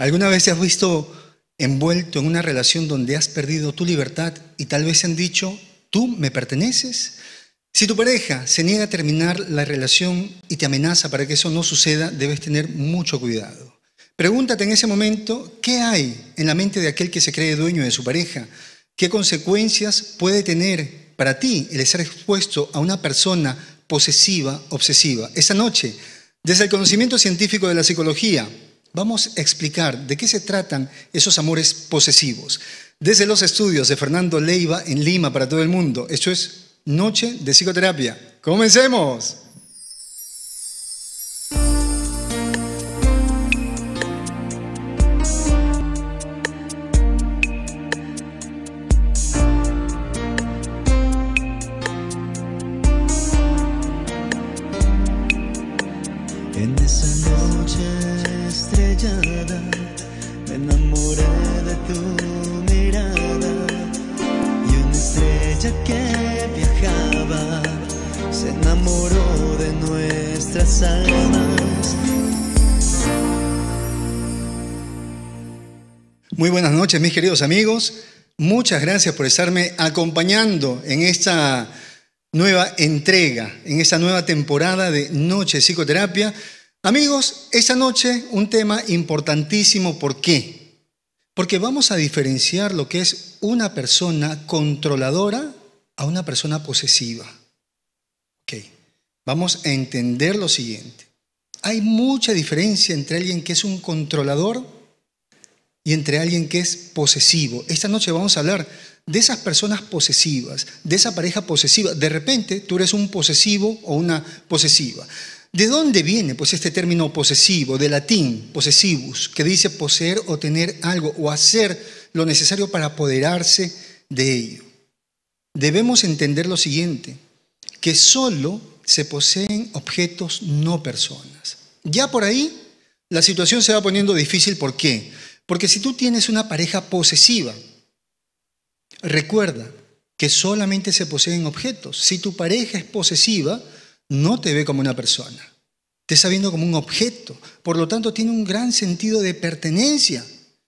¿Alguna vez te has visto envuelto en una relación donde has perdido tu libertad y tal vez han dicho, tú me perteneces? Si tu pareja se niega a terminar la relación y te amenaza para que eso no suceda, debes tener mucho cuidado. Pregúntate en ese momento, ¿qué hay en la mente de aquel que se cree dueño de su pareja? ¿Qué consecuencias puede tener para ti el estar expuesto a una persona posesiva, obsesiva? Esa noche, desde el conocimiento científico de la psicología, Vamos a explicar de qué se tratan esos amores posesivos. Desde los estudios de Fernando Leiva en Lima para todo el mundo. Esto es Noche de Psicoterapia. ¡Comencemos! noches, mis queridos amigos. Muchas gracias por estarme acompañando en esta nueva entrega, en esta nueva temporada de Noche de Psicoterapia. Amigos, esta noche un tema importantísimo. ¿Por qué? Porque vamos a diferenciar lo que es una persona controladora a una persona posesiva. vamos a entender lo siguiente. Hay mucha diferencia entre alguien que es un controlador y entre alguien que es posesivo. Esta noche vamos a hablar de esas personas posesivas, de esa pareja posesiva. De repente tú eres un posesivo o una posesiva. ¿De dónde viene pues este término posesivo? De latín, possessivus, que dice poseer o tener algo o hacer lo necesario para apoderarse de ello. Debemos entender lo siguiente, que solo se poseen objetos, no personas. Ya por ahí la situación se va poniendo difícil, ¿por qué? Porque si tú tienes una pareja posesiva, recuerda que solamente se poseen objetos. Si tu pareja es posesiva, no te ve como una persona, te está viendo como un objeto. Por lo tanto, tiene un gran sentido de pertenencia.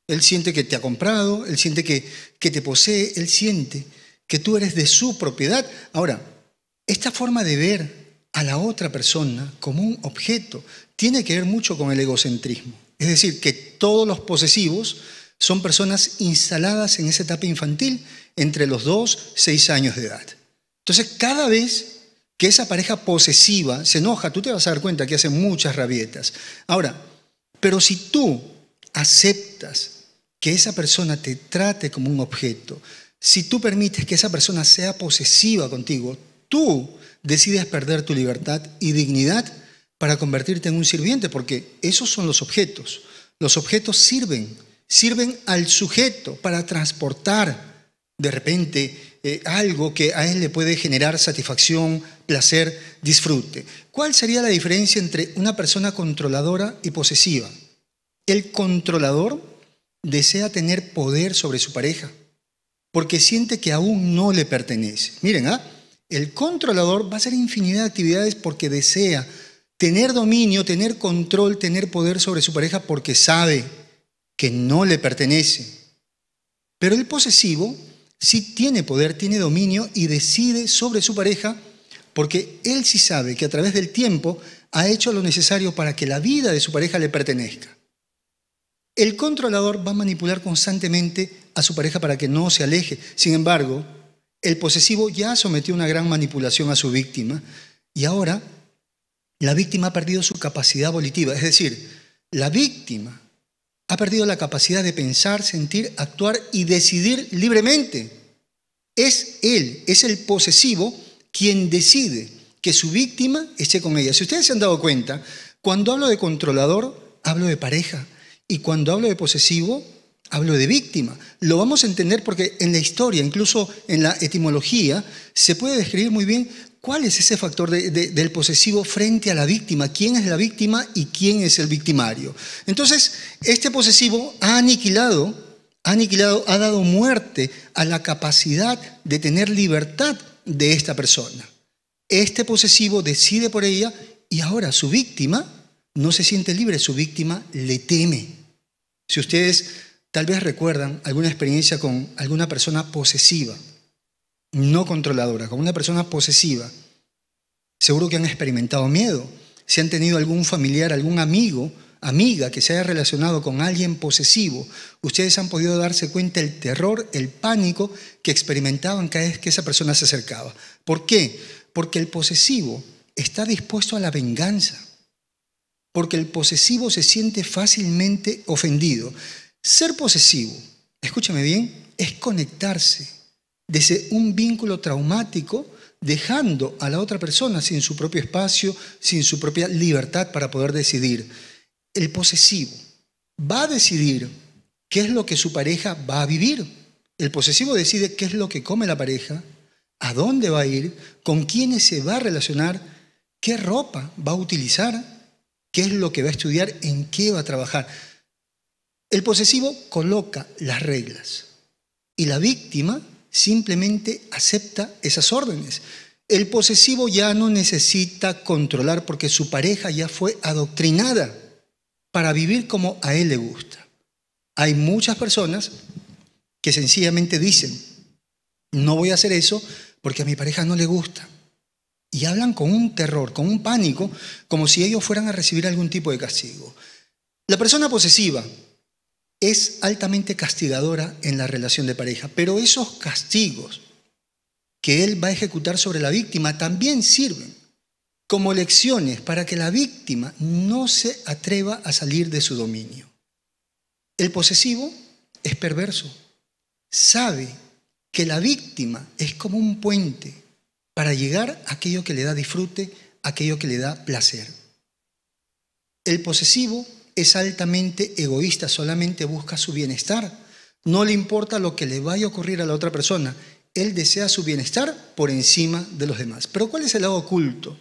Él siente que te ha comprado, él siente que, que te posee, él siente que tú eres de su propiedad. Ahora, esta forma de ver a la otra persona como un objeto tiene que ver mucho con el egocentrismo. Es decir, que todos los posesivos son personas instaladas en esa etapa infantil entre los 2, 6 años de edad. Entonces, cada vez que esa pareja posesiva se enoja, tú te vas a dar cuenta que hace muchas rabietas. Ahora, pero si tú aceptas que esa persona te trate como un objeto, si tú permites que esa persona sea posesiva contigo, tú decides perder tu libertad y dignidad para convertirte en un sirviente, porque esos son los objetos. Los objetos sirven, sirven al sujeto para transportar de repente eh, algo que a él le puede generar satisfacción, placer, disfrute. ¿Cuál sería la diferencia entre una persona controladora y posesiva? El controlador desea tener poder sobre su pareja, porque siente que aún no le pertenece. Miren, ¿ah? el controlador va a hacer infinidad de actividades porque desea tener dominio, tener control, tener poder sobre su pareja porque sabe que no le pertenece. Pero el posesivo sí tiene poder, tiene dominio y decide sobre su pareja porque él sí sabe que a través del tiempo ha hecho lo necesario para que la vida de su pareja le pertenezca. El controlador va a manipular constantemente a su pareja para que no se aleje. Sin embargo, el posesivo ya sometió una gran manipulación a su víctima y ahora la víctima ha perdido su capacidad volitiva, es decir, la víctima ha perdido la capacidad de pensar, sentir, actuar y decidir libremente. Es él, es el posesivo quien decide que su víctima esté con ella. Si ustedes se han dado cuenta, cuando hablo de controlador, hablo de pareja. Y cuando hablo de posesivo, hablo de víctima. Lo vamos a entender porque en la historia, incluso en la etimología, se puede describir muy bien ¿Cuál es ese factor del posesivo frente a la víctima? ¿Quién es la víctima y quién es el victimario? Entonces, este posesivo ha aniquilado, ha aniquilado, ha dado muerte a la capacidad de tener libertad de esta persona. Este posesivo decide por ella y ahora su víctima no se siente libre, su víctima le teme. Si ustedes tal vez recuerdan alguna experiencia con alguna persona posesiva, no controladora, como una persona posesiva, seguro que han experimentado miedo. Si han tenido algún familiar, algún amigo, amiga que se haya relacionado con alguien posesivo, ustedes han podido darse cuenta el terror, el pánico que experimentaban cada vez que esa persona se acercaba. ¿Por qué? Porque el posesivo está dispuesto a la venganza. Porque el posesivo se siente fácilmente ofendido. Ser posesivo, escúchame bien, es conectarse desde un vínculo traumático, dejando a la otra persona sin su propio espacio, sin su propia libertad para poder decidir. El posesivo va a decidir qué es lo que su pareja va a vivir. El posesivo decide qué es lo que come la pareja, a dónde va a ir, con quiénes se va a relacionar, qué ropa va a utilizar, qué es lo que va a estudiar, en qué va a trabajar. El posesivo coloca las reglas y la víctima simplemente acepta esas órdenes. El posesivo ya no necesita controlar porque su pareja ya fue adoctrinada para vivir como a él le gusta. Hay muchas personas que sencillamente dicen, no voy a hacer eso porque a mi pareja no le gusta. Y hablan con un terror, con un pánico, como si ellos fueran a recibir algún tipo de castigo. La persona posesiva es altamente castigadora en la relación de pareja, pero esos castigos que él va a ejecutar sobre la víctima también sirven como lecciones para que la víctima no se atreva a salir de su dominio. El posesivo es perverso, sabe que la víctima es como un puente para llegar a aquello que le da disfrute, aquello que le da placer. El posesivo es altamente egoísta, solamente busca su bienestar. No le importa lo que le vaya a ocurrir a la otra persona. Él desea su bienestar por encima de los demás. Pero ¿cuál es el lado oculto?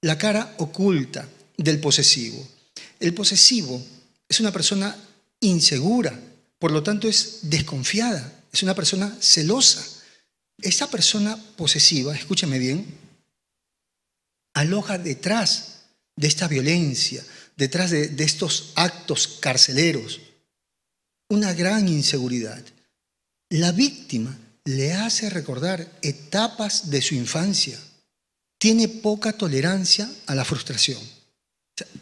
La cara oculta del posesivo. El posesivo es una persona insegura, por lo tanto es desconfiada, es una persona celosa. Esta persona posesiva, escúchame bien, aloja detrás de esta violencia, detrás de, estos actos carceleros una gran inseguridad. La víctima le hace recordar etapas de su infancia. Tiene poca tolerancia a la frustración.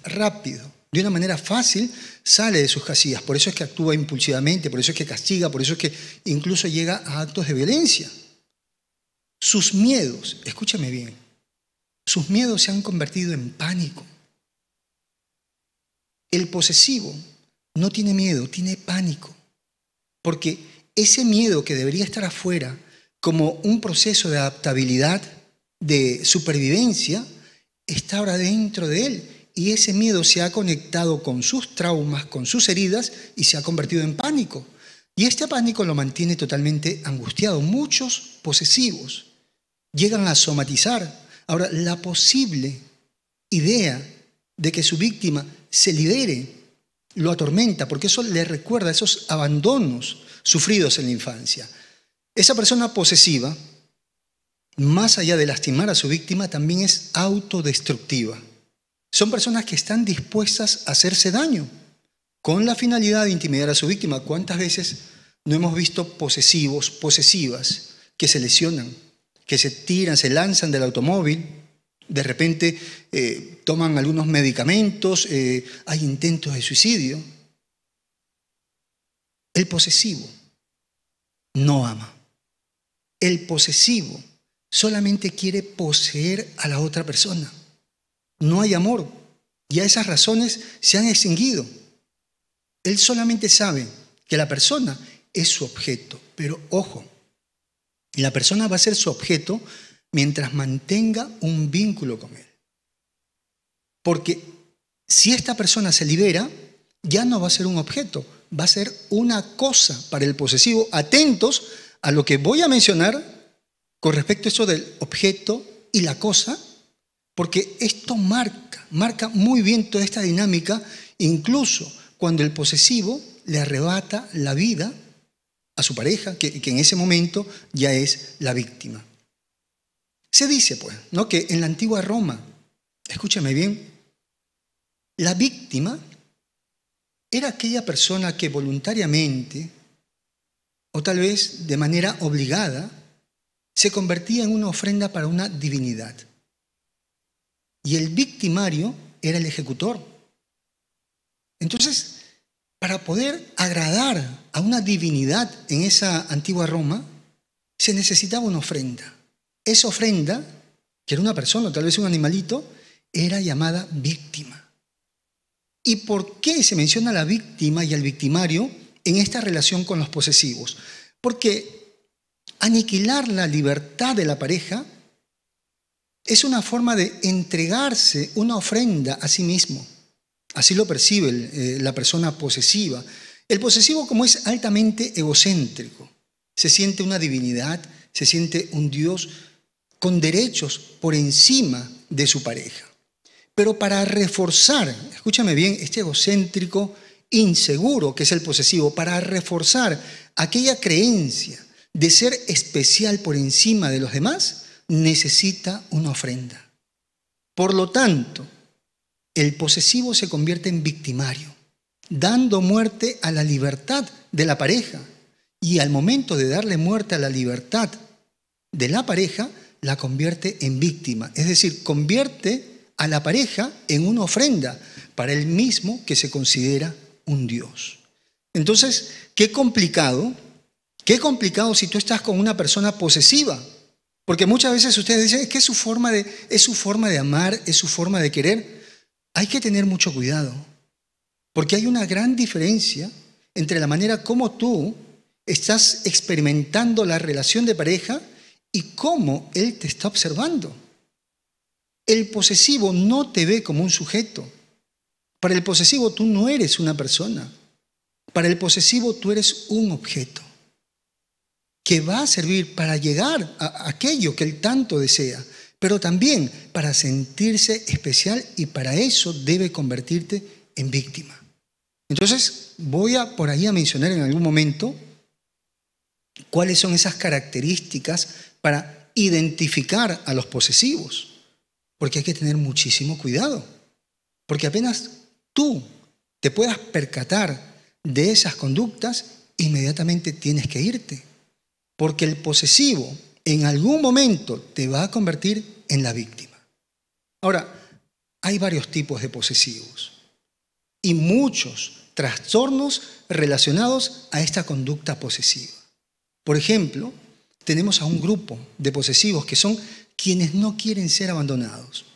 rápido, de una manera fácil, sale de sus casillas. Por eso es que actúa impulsivamente, por eso es que castiga, por eso es que incluso llega a actos de violencia. Sus miedos, escúchame bien, sus miedos se han convertido en pánico. El posesivo no tiene miedo, tiene pánico, porque ese miedo que debería estar afuera como un proceso de adaptabilidad, de supervivencia, está ahora dentro de él y ese miedo se ha conectado con sus traumas, con sus heridas y se ha convertido en pánico. Y este pánico lo mantiene totalmente angustiado. Muchos posesivos llegan a somatizar. Ahora, la posible idea de que su víctima se libere, lo atormenta, porque eso le recuerda esos abandonos sufridos en la infancia. Esa persona posesiva, más allá de lastimar a su víctima, también es autodestructiva. Son personas que están dispuestas a hacerse daño con la finalidad de intimidar a su víctima. ¿Cuántas veces no hemos visto posesivos, posesivas, que se lesionan, que se tiran, se lanzan del automóvil de repente eh, toman algunos medicamentos, eh, hay intentos de suicidio. El posesivo no ama. El posesivo solamente quiere poseer a la otra persona. No hay amor. y a esas razones se han extinguido. Él solamente sabe que la persona es su objeto. Pero ojo, la persona va a ser su objeto mientras mantenga un vínculo con Él. Porque si esta persona se libera, ya no va a ser un objeto, va a ser una cosa para el posesivo. Atentos a lo que voy a mencionar con respecto a eso del objeto y la cosa, porque esto marca, marca muy bien toda esta dinámica, incluso cuando el posesivo le arrebata la vida a su pareja, que, que en ese momento ya es la víctima. Se dice, pues, ¿no? que en la antigua Roma, escúchame bien, la víctima era aquella persona que voluntariamente, o tal vez de manera obligada, se convertía en una ofrenda para una divinidad. Y el victimario era el ejecutor. Entonces, para poder agradar a una divinidad en esa antigua Roma, se necesitaba una ofrenda esa ofrenda, que era una persona, tal vez un animalito, era llamada víctima. ¿Y por qué se menciona la víctima y al victimario en esta relación con los posesivos? Porque aniquilar la libertad de la pareja es una forma de entregarse una ofrenda a sí mismo. Así lo percibe eh, la persona posesiva. El posesivo como es altamente egocéntrico, se siente una divinidad, se siente un Dios, con derechos por encima de su pareja. Pero para reforzar, escúchame bien, este egocéntrico inseguro que es el posesivo, para reforzar aquella creencia de ser especial por encima de los demás, necesita una ofrenda. Por lo tanto, el posesivo se convierte en victimario, dando muerte a la libertad de la pareja. Y al momento de darle muerte a la libertad de la pareja, la convierte en víctima, es decir, convierte a la pareja en una ofrenda para el mismo que se considera un Dios. Entonces, qué complicado, qué complicado si tú estás con una persona posesiva, porque muchas veces ustedes dicen, es que es su forma de, es su forma de amar, es su forma de querer. Hay que tener mucho cuidado, porque hay una gran diferencia entre la manera como tú estás experimentando la relación de pareja y cómo Él te está observando. El posesivo no te ve como un sujeto. Para el posesivo tú no eres una persona. Para el posesivo tú eres un objeto que va a servir para llegar a aquello que él tanto desea, pero también para sentirse especial y para eso debe convertirte en víctima. Entonces, voy a por ahí a mencionar en algún momento cuáles son esas características para identificar a los posesivos. Porque hay que tener muchísimo cuidado. Porque apenas tú te puedas percatar de esas conductas, inmediatamente tienes que irte. Porque el posesivo en algún momento te va a convertir en la víctima. Ahora, hay varios tipos de posesivos y muchos trastornos relacionados a esta conducta posesiva. Por ejemplo, tenemos a un grupo de posesivos que son quienes no quieren ser abandonados,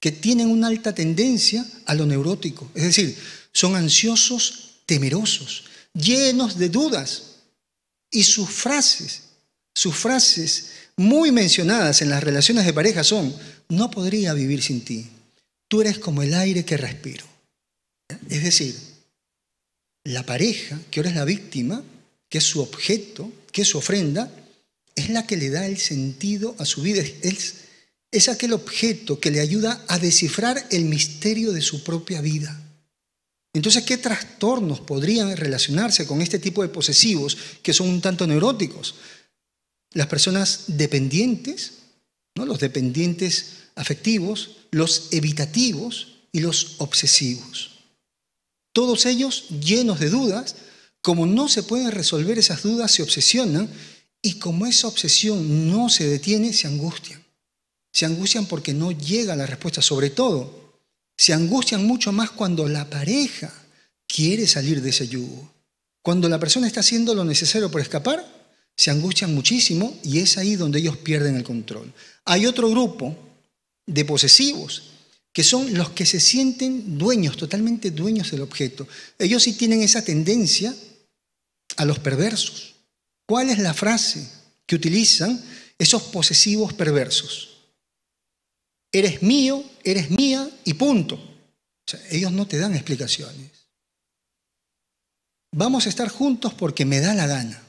que tienen una alta tendencia a lo neurótico, es decir, son ansiosos, temerosos, llenos de dudas. Y sus frases, sus frases muy mencionadas en las relaciones de pareja son, no podría vivir sin ti, tú eres como el aire que respiro. Es decir, la pareja, que ahora es la víctima, que es su objeto, que es su ofrenda, es la que le da el sentido a su vida, es, aquel objeto que le ayuda a descifrar el misterio de su propia vida. Entonces, ¿qué trastornos podrían relacionarse con este tipo de posesivos que son un tanto neuróticos? Las personas dependientes, ¿no? los dependientes afectivos, los evitativos y los obsesivos. Todos ellos llenos de dudas, como no se pueden resolver esas dudas, se obsesionan y como esa obsesión no se detiene, se angustian. Se angustian porque no llega la respuesta, sobre todo. Se angustian mucho más cuando la pareja quiere salir de ese yugo. Cuando la persona está haciendo lo necesario por escapar, se angustian muchísimo y es ahí donde ellos pierden el control. Hay otro grupo de posesivos que son los que se sienten dueños, totalmente dueños del objeto. Ellos sí tienen esa tendencia a los perversos. ¿Cuál es la frase que utilizan esos posesivos perversos? Eres mío, eres mía y punto. ellos no te dan explicaciones. Vamos a estar juntos porque me da la gana.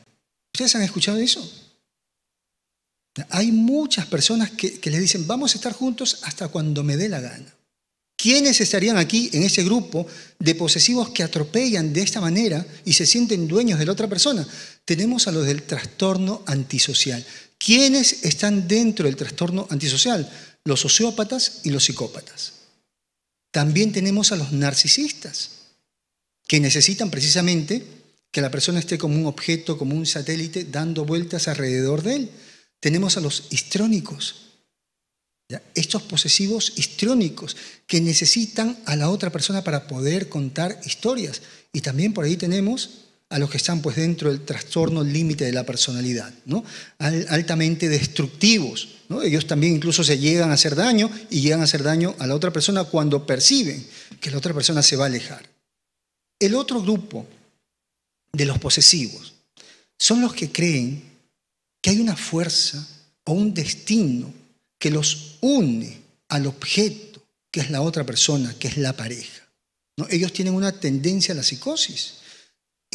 ¿Ustedes han escuchado eso? Hay muchas personas que, que les dicen, vamos a estar juntos hasta cuando me dé la gana. ¿Quiénes estarían aquí en ese grupo de posesivos que atropellan de esta manera y se sienten dueños de la otra persona? Tenemos a los del trastorno antisocial. ¿Quiénes están dentro del trastorno antisocial? Los sociópatas y los psicópatas. También tenemos a los narcisistas, que necesitan precisamente que la persona esté como un objeto, como un satélite, dando vueltas alrededor de él. Tenemos a los histrónicos, estos posesivos histriónicos que necesitan a la otra persona para poder contar historias. Y también por ahí tenemos a los que están pues, dentro del trastorno límite de la personalidad, ¿no? altamente destructivos. ¿no? Ellos también incluso se llegan a hacer daño y llegan a hacer daño a la otra persona cuando perciben que la otra persona se va a alejar. El otro grupo de los posesivos son los que creen que hay una fuerza o un destino que los une al objeto, que es la otra persona, que es la pareja. ¿no? Ellos tienen una tendencia a la psicosis.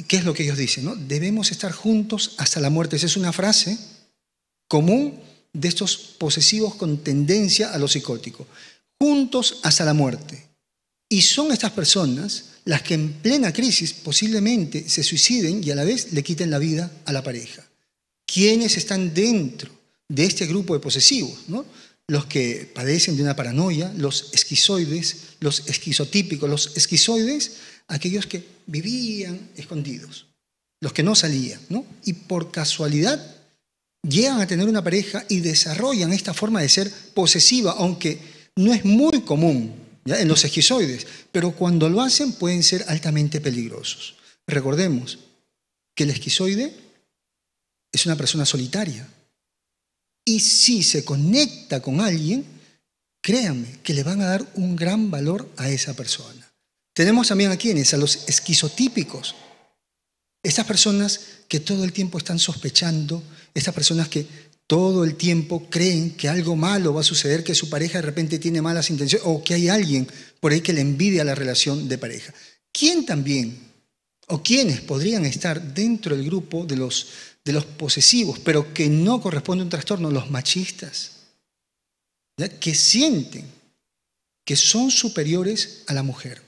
¿Qué es lo que ellos dicen? No? Debemos estar juntos hasta la muerte. Esa es una frase común de estos posesivos con tendencia a lo psicótico. Juntos hasta la muerte. Y son estas personas las que en plena crisis posiblemente se suiciden y a la vez le quiten la vida a la pareja. ¿Quiénes están dentro de este grupo de posesivos, los que padecen de una paranoia, los esquizoides, los esquizotípicos, los esquizoides, aquellos que vivían escondidos, los que no salían, y por casualidad llegan a tener una pareja y desarrollan esta forma de ser posesiva, aunque no es muy común en los esquizoides, pero cuando lo hacen pueden ser altamente peligrosos. Recordemos que el esquizoide es una persona solitaria, y si se conecta con alguien, créanme que le van a dar un gran valor a esa persona. Tenemos también a quienes, a los esquizotípicos. Estas personas que todo el tiempo están sospechando, estas personas que todo el tiempo creen que algo malo va a suceder, que su pareja de repente tiene malas intenciones o que hay alguien por ahí que le envidia la relación de pareja. ¿Quién también o quiénes podrían estar dentro del grupo de los de los posesivos, pero que no corresponde a un trastorno, los machistas, que sienten que son superiores a la mujer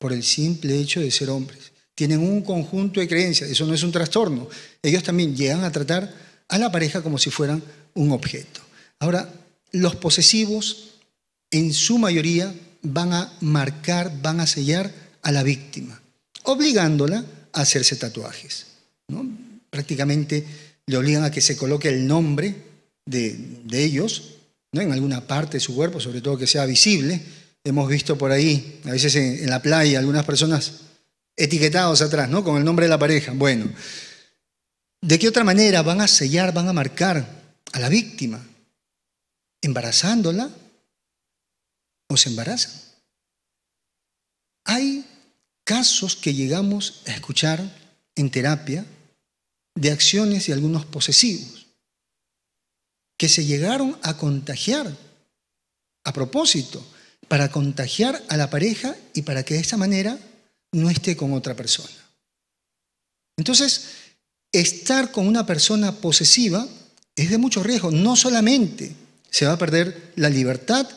por el simple hecho de ser hombres. Tienen un conjunto de creencias, eso no es un trastorno. Ellos también llegan a tratar a la pareja como si fueran un objeto. Ahora, los posesivos en su mayoría van a marcar, van a sellar a la víctima, obligándola a hacerse tatuajes. ¿no? prácticamente le obligan a que se coloque el nombre de, ellos, ¿no? en alguna parte de su cuerpo, sobre todo que sea visible. Hemos visto por ahí, a veces en, la playa, algunas personas etiquetados atrás, ¿no? Con el nombre de la pareja. Bueno, ¿de qué otra manera van a sellar, van a marcar a la víctima? ¿Embarazándola o se embarazan? Hay casos que llegamos a escuchar en terapia de acciones y algunos posesivos que se llegaron a contagiar a propósito para contagiar a la pareja y para que de esta manera no esté con otra persona. Entonces, estar con una persona posesiva es de mucho riesgo. No solamente se va a perder la libertad,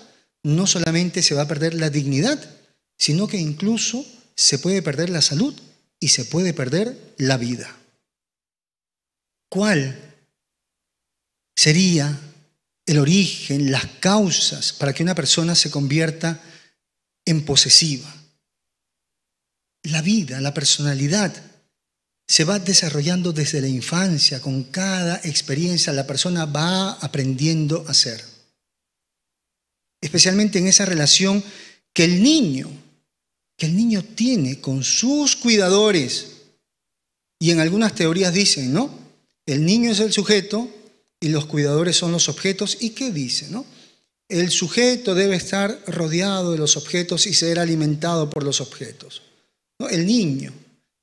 no solamente se va a perder la dignidad, sino que incluso se puede perder la salud y se puede perder la vida cuál sería el origen, las causas para que una persona se convierta en posesiva. La vida, la personalidad se va desarrollando desde la infancia, con cada experiencia la persona va aprendiendo a ser. Especialmente en esa relación que el niño, que el niño tiene con sus cuidadores. Y en algunas teorías dicen, ¿no? El niño es el sujeto y los cuidadores son los objetos. ¿Y qué dice? No? El sujeto debe estar rodeado de los objetos y ser alimentado por los objetos. El niño,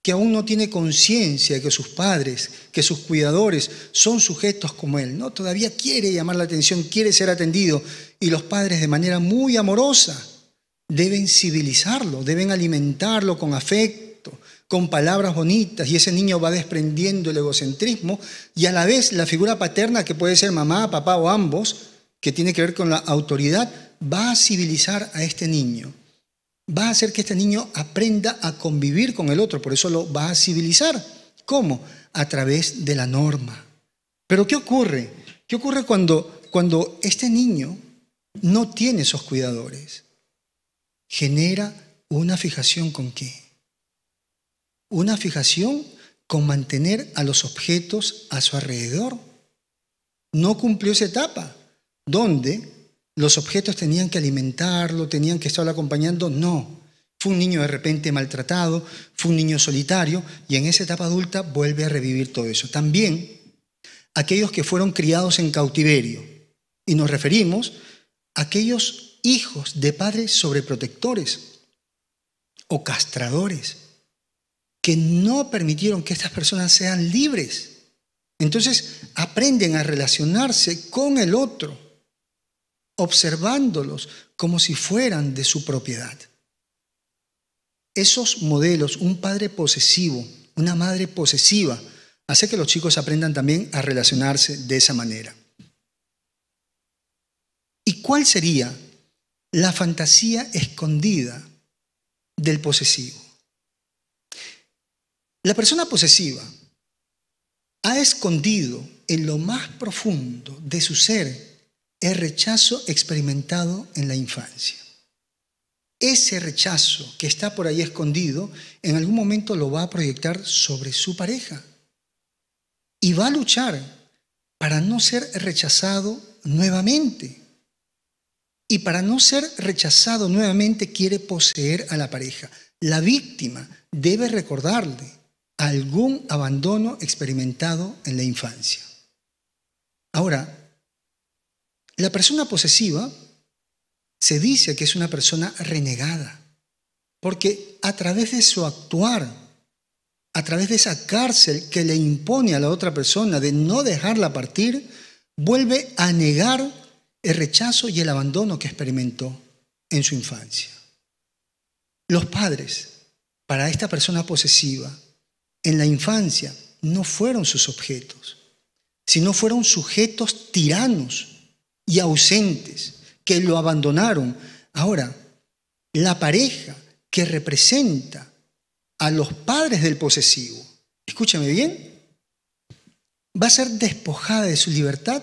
que aún no tiene conciencia que sus padres, que sus cuidadores son sujetos como él, ¿no? Todavía quiere llamar la atención, quiere ser atendido y los padres de manera muy amorosa deben civilizarlo, deben alimentarlo con afecto con palabras bonitas y ese niño va desprendiendo el egocentrismo y a la vez la figura paterna, que puede ser mamá, papá o ambos, que tiene que ver con la autoridad, va a civilizar a este niño. Va a hacer que este niño aprenda a convivir con el otro, por eso lo va a civilizar. ¿Cómo? A través de la norma. Pero ¿qué ocurre? ¿Qué ocurre cuando, cuando este niño no tiene esos cuidadores? Genera una fijación con qué? una fijación con mantener a los objetos a su alrededor. No cumplió esa etapa, donde los objetos tenían que alimentarlo, tenían que estarlo acompañando. No, fue un niño de repente maltratado, fue un niño solitario y en esa etapa adulta vuelve a revivir todo eso. También aquellos que fueron criados en cautiverio y nos referimos a aquellos hijos de padres sobreprotectores o castradores que no permitieron que estas personas sean libres. Entonces aprenden a relacionarse con el otro, observándolos como si fueran de su propiedad. Esos modelos, un padre posesivo, una madre posesiva, hace que los chicos aprendan también a relacionarse de esa manera. ¿Y cuál sería la fantasía escondida del posesivo? La persona posesiva ha escondido en lo más profundo de su ser el rechazo experimentado en la infancia. Ese rechazo que está por ahí escondido, en algún momento lo va a proyectar sobre su pareja y va a luchar para no ser rechazado nuevamente. Y para no ser rechazado nuevamente quiere poseer a la pareja. La víctima debe recordarle algún abandono experimentado en la infancia. Ahora, la persona posesiva se dice que es una persona renegada, porque a través de su actuar, a través de esa cárcel que le impone a la otra persona de no dejarla partir, vuelve a negar el rechazo y el abandono que experimentó en su infancia. Los padres, para esta persona posesiva, en la infancia no fueron sus objetos, sino fueron sujetos tiranos y ausentes que lo abandonaron. Ahora, la pareja que representa a los padres del posesivo, escúchame bien, va a ser despojada de su libertad,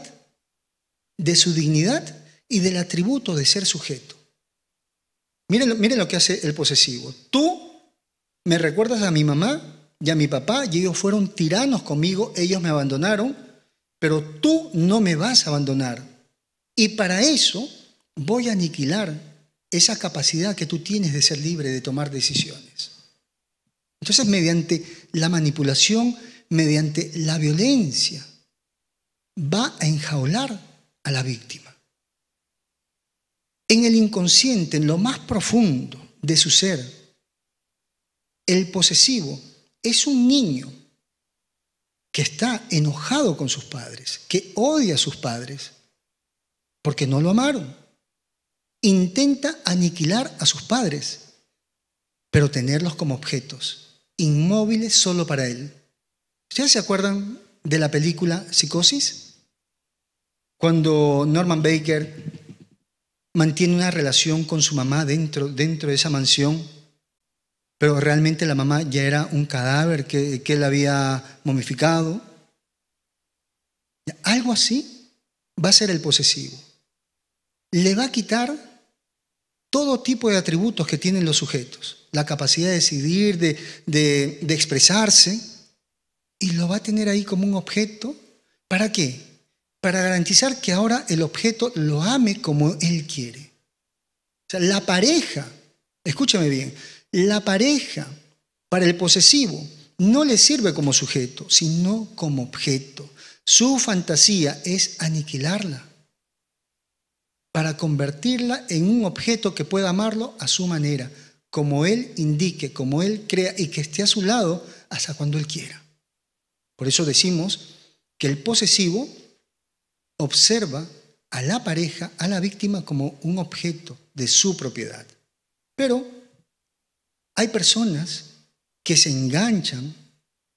de su dignidad y del atributo de ser sujeto. Miren, lo que hace el posesivo. Tú me recuerdas a mi mamá ya mi papá y ellos fueron tiranos conmigo, ellos me abandonaron, pero tú no me vas a abandonar. Y para eso voy a aniquilar esa capacidad que tú tienes de ser libre, de tomar decisiones. Entonces, mediante la manipulación, mediante la violencia, va a enjaular a la víctima. En el inconsciente, en lo más profundo de su ser, el posesivo es un niño que está enojado con sus padres, que odia a sus padres, porque no lo amaron. Intenta aniquilar a sus padres, pero tenerlos como objetos, inmóviles solo para él. ¿Ustedes se acuerdan de la película Psicosis? Cuando Norman Baker mantiene una relación con su mamá dentro, dentro de esa mansión pero realmente la mamá ya era un cadáver que, él había momificado. Algo así va a ser el posesivo. Le va a quitar todo tipo de atributos que tienen los sujetos, la capacidad de decidir, de, de expresarse, y lo va a tener ahí como un objeto. ¿Para qué? Para garantizar que ahora el objeto lo ame como él quiere. O sea, la pareja, escúchame bien, la pareja, para el posesivo, no le sirve como sujeto, sino como objeto. Su fantasía es aniquilarla para convertirla en un objeto que pueda amarlo a su manera, como él indique, como él crea y que esté a su lado hasta cuando él quiera. Por eso decimos que el posesivo observa a la pareja, a la víctima como un objeto de su propiedad. Pero hay personas que se enganchan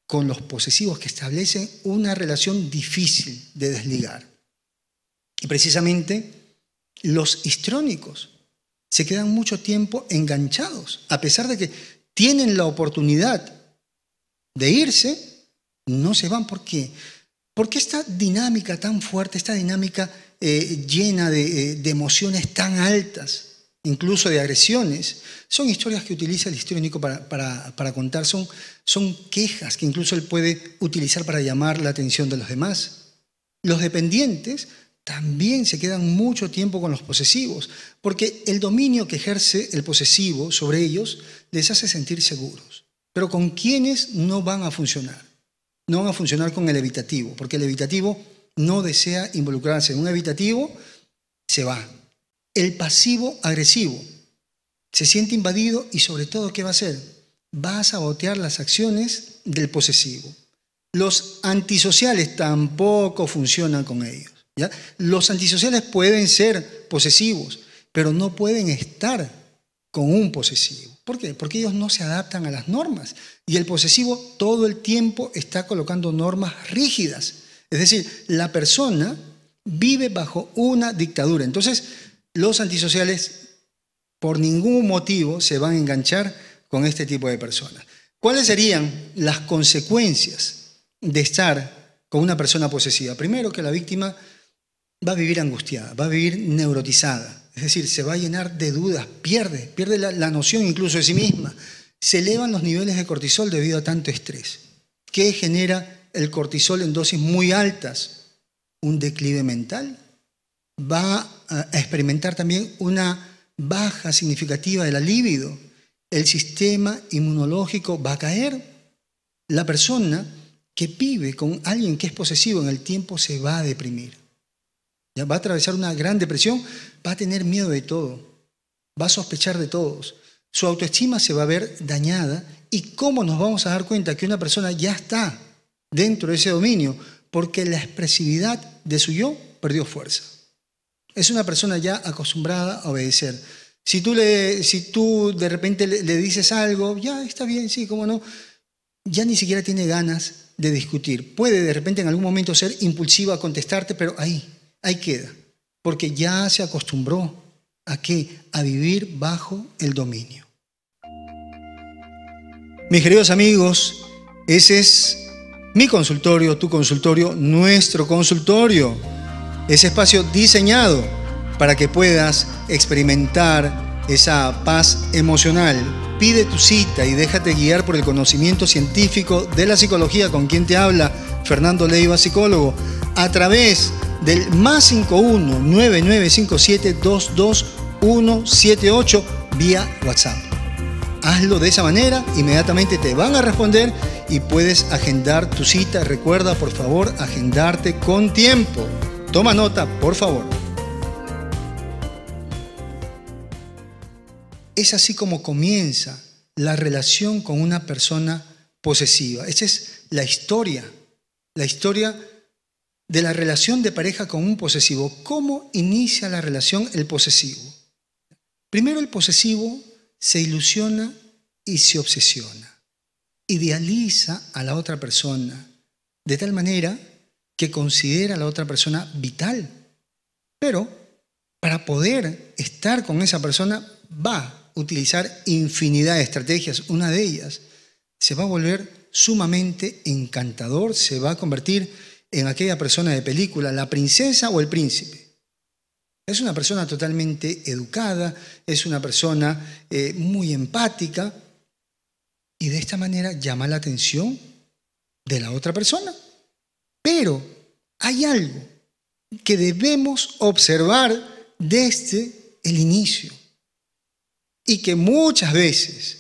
con los posesivos, que establecen una relación difícil de desligar. Y precisamente los histrónicos se quedan mucho tiempo enganchados, a pesar de que tienen la oportunidad de irse, no se van. ¿Por qué? Porque esta dinámica tan fuerte, esta dinámica eh, llena eh, de emociones tan altas, incluso de agresiones, son historias que utiliza el histriónico para, contar, son, son quejas que incluso él puede utilizar para llamar la atención de los demás. Los dependientes también se quedan mucho tiempo con los posesivos, porque el dominio que ejerce el posesivo sobre ellos les hace sentir seguros. Pero con quienes no van a funcionar. No van a funcionar con el evitativo, porque el evitativo no desea involucrarse. en Un evitativo se va, el pasivo agresivo. Se siente invadido y sobre todo, ¿qué va a hacer? Va a sabotear las acciones del posesivo. Los antisociales tampoco funcionan con ellos. ¿ya? Los antisociales pueden ser posesivos, pero no pueden estar con un posesivo. ¿Por qué? Porque ellos no se adaptan a las normas. Y el posesivo todo el tiempo está colocando normas rígidas. Es decir, la persona vive bajo una dictadura. Entonces, los antisociales por ningún motivo se van a enganchar con este tipo de personas. ¿Cuáles serían las consecuencias de estar con una persona posesiva? Primero que la víctima va a vivir angustiada, va a vivir neurotizada, es decir, se va a llenar de dudas, pierde, pierde la, noción incluso de sí misma, se elevan los niveles de cortisol debido a tanto estrés. ¿Qué genera el cortisol en dosis muy altas? Un declive mental. Va experimentar también una baja significativa de la libido. El sistema inmunológico va a caer. La persona que vive con alguien que es posesivo en el tiempo se va a deprimir. Va a atravesar una gran depresión, va a tener miedo de todo, va a sospechar de todos. Su autoestima se va a ver dañada y cómo nos vamos a dar cuenta que una persona ya está dentro de ese dominio porque la expresividad de su yo perdió fuerza es una persona ya acostumbrada a obedecer. Si tú, le, si tú de repente le, dices algo, ya está bien, sí, cómo no, ya ni siquiera tiene ganas de discutir. Puede de repente en algún momento ser impulsiva a contestarte, pero ahí, ahí queda, porque ya se acostumbró a qué? A vivir bajo el dominio. Mis queridos amigos, ese es mi consultorio, tu consultorio, nuestro consultorio. Es espacio diseñado para que puedas experimentar esa paz emocional. Pide tu cita y déjate guiar por el conocimiento científico de la psicología con quien te habla Fernando Leiva, psicólogo, a través del más 51 9957 22178 vía WhatsApp. Hazlo de esa manera, inmediatamente te van a responder y puedes agendar tu cita. Recuerda, por favor, agendarte con tiempo. Toma nota, por favor. Es así como comienza la relación con una persona posesiva. Esa es la historia, la historia de la relación de pareja con un posesivo. ¿Cómo inicia la relación el posesivo? Primero el posesivo se ilusiona y se obsesiona, idealiza a la otra persona, de tal manera que considera a la otra persona vital. Pero para poder estar con esa persona va a utilizar infinidad de estrategias. Una de ellas se va a volver sumamente encantador, se va a convertir en aquella persona de película, la princesa o el príncipe. Es una persona totalmente educada, es una persona eh, muy empática y de esta manera llama la atención de la otra persona. Pero hay algo que debemos observar desde el inicio y que muchas veces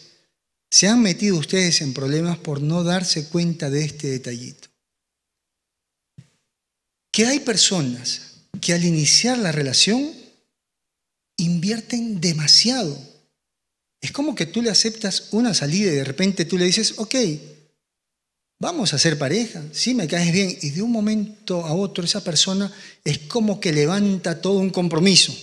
se han metido ustedes en problemas por no darse cuenta de este detallito. Que hay personas que al iniciar la relación invierten demasiado. Es como que tú le aceptas una salida y de repente tú le dices, ok, vamos a ser pareja, sí, me caes bien. Y de un momento a otro esa persona es como que levanta todo un compromiso.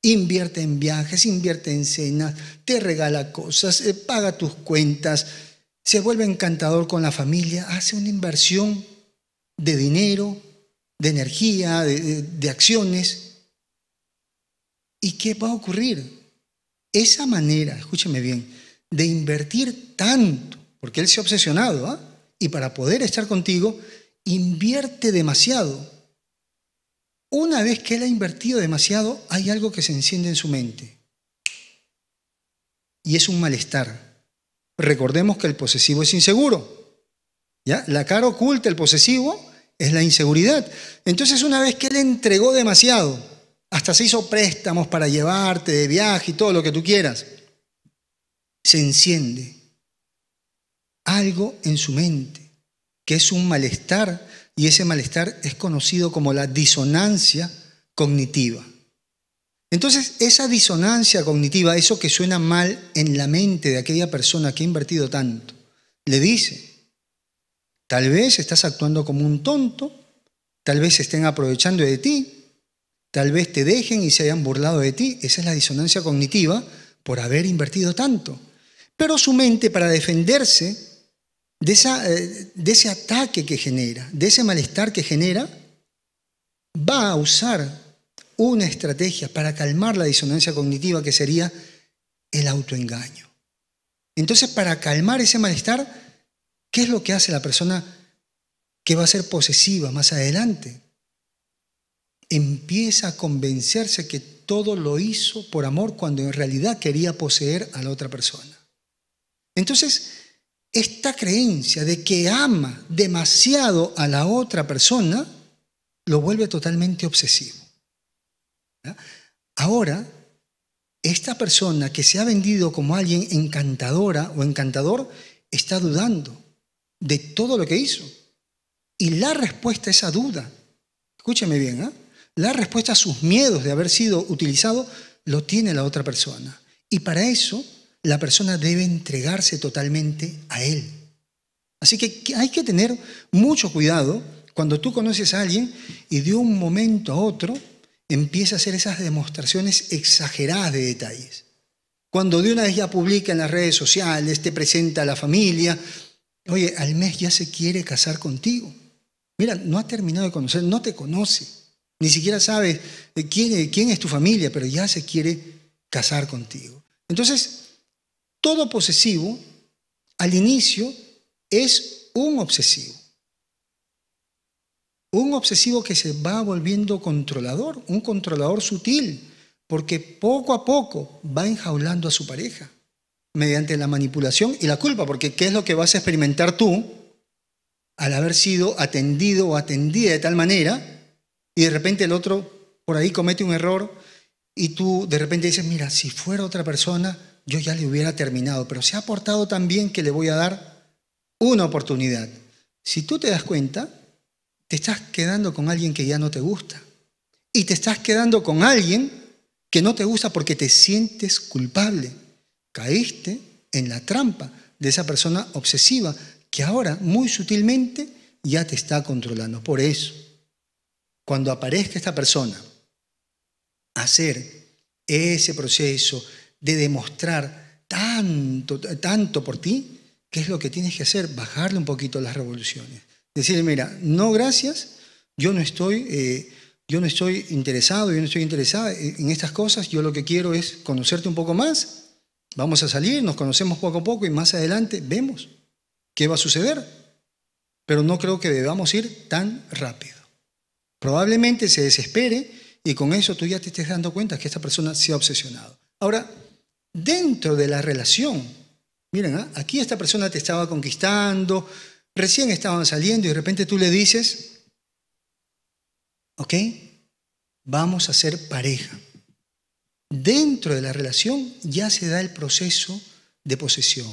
Invierte en viajes, invierte en cenas, te regala cosas, eh, paga tus cuentas, se vuelve encantador con la familia, hace una inversión de dinero, de energía, de, de acciones. ¿Y qué va a ocurrir? Esa manera, escúcheme bien, de invertir tanto porque Él se ha obsesionado, ¿ah? Y para poder estar contigo, invierte demasiado. Una vez que Él ha invertido demasiado, hay algo que se enciende en su mente. Y es un malestar. Recordemos que el posesivo es inseguro. ¿ya? La cara oculta, el posesivo, es la inseguridad. Entonces, una vez que Él entregó demasiado, hasta se hizo préstamos para llevarte de viaje y todo lo que tú quieras, se enciende algo en su mente, que es un malestar, y ese malestar es conocido como la disonancia cognitiva. Entonces, esa disonancia cognitiva, eso que suena mal en la mente de aquella persona que ha invertido tanto, le dice, tal vez estás actuando como un tonto, tal vez estén aprovechando de ti, tal vez te dejen y se hayan burlado de ti. Esa es la disonancia cognitiva por haber invertido tanto. Pero su mente, para defenderse de, eh, de ese ataque que genera, de ese malestar que genera, va a usar una estrategia para calmar la disonancia cognitiva que sería el autoengaño. Entonces, para calmar ese malestar, ¿qué es lo que hace la persona que va a ser posesiva más adelante? Empieza a convencerse que todo lo hizo por amor cuando en realidad quería poseer a la otra persona. Entonces, esta creencia de que ama demasiado a la otra persona lo vuelve totalmente obsesivo. Ahora, esta persona que se ha vendido como alguien encantadora o encantador está dudando de todo lo que hizo. Y la respuesta a esa duda, escúcheme bien, ¿eh? la respuesta a sus miedos de haber sido utilizado lo tiene la otra persona. Y para eso la persona debe entregarse totalmente a Él. Así que hay que tener mucho cuidado cuando tú conoces a alguien y de un momento a otro empieza a hacer esas demostraciones exageradas de detalles. Cuando de una vez ya publica en las redes sociales, te presenta a la familia, oye, al mes ya se quiere casar contigo. Mira, no ha terminado de conocer, no te conoce, ni siquiera sabe eh, quién, eh, quién es tu familia, pero ya se quiere casar contigo. Entonces, todo posesivo al inicio es un obsesivo. Un obsesivo que se va volviendo controlador, un controlador sutil, porque poco a poco va enjaulando a su pareja mediante la manipulación y la culpa, porque ¿qué es lo que vas a experimentar tú al haber sido atendido o atendida de tal manera y de repente el otro por ahí comete un error y tú de repente dices, mira, si fuera otra persona, yo ya le hubiera terminado, pero se ha portado tan bien que le voy a dar una oportunidad. Si tú te das cuenta, te estás quedando con alguien que ya no te gusta. Y te estás quedando con alguien que no te gusta porque te sientes culpable. Caíste en la trampa de esa persona obsesiva que ahora muy sutilmente ya te está controlando. Por eso, cuando aparezca esta persona, hacer ese proceso, de demostrar tanto, tanto por ti, ¿qué es lo que tienes que hacer? Bajarle un poquito las revoluciones. Decirle, mira, no gracias, yo no estoy, eh, yo no estoy interesado, yo no estoy interesada en estas cosas, yo lo que quiero es conocerte un poco más, vamos a salir, nos conocemos poco a poco y más adelante vemos qué va a suceder. Pero no creo que debamos ir tan rápido. Probablemente se desespere y con eso tú ya te estés dando cuenta que esta persona se ha obsesionado. Ahora, dentro de la relación. Miren, ¿ah? aquí esta persona te estaba conquistando, recién estaban saliendo y de repente tú le dices, ok, vamos a ser pareja. Dentro de la relación ya se da el proceso de posesión,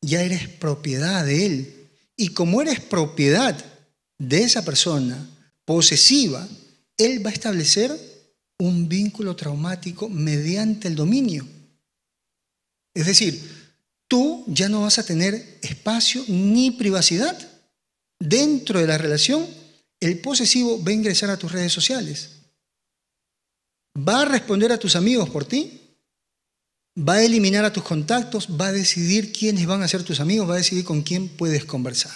ya eres propiedad de él. Y como eres propiedad de esa persona posesiva, él va a establecer un vínculo traumático mediante el dominio. Es decir, tú ya no vas a tener espacio ni privacidad. Dentro de la relación, el posesivo va a ingresar a tus redes sociales. Va a responder a tus amigos por ti. Va a eliminar a tus contactos. Va a decidir quiénes van a ser tus amigos. Va a decidir con quién puedes conversar.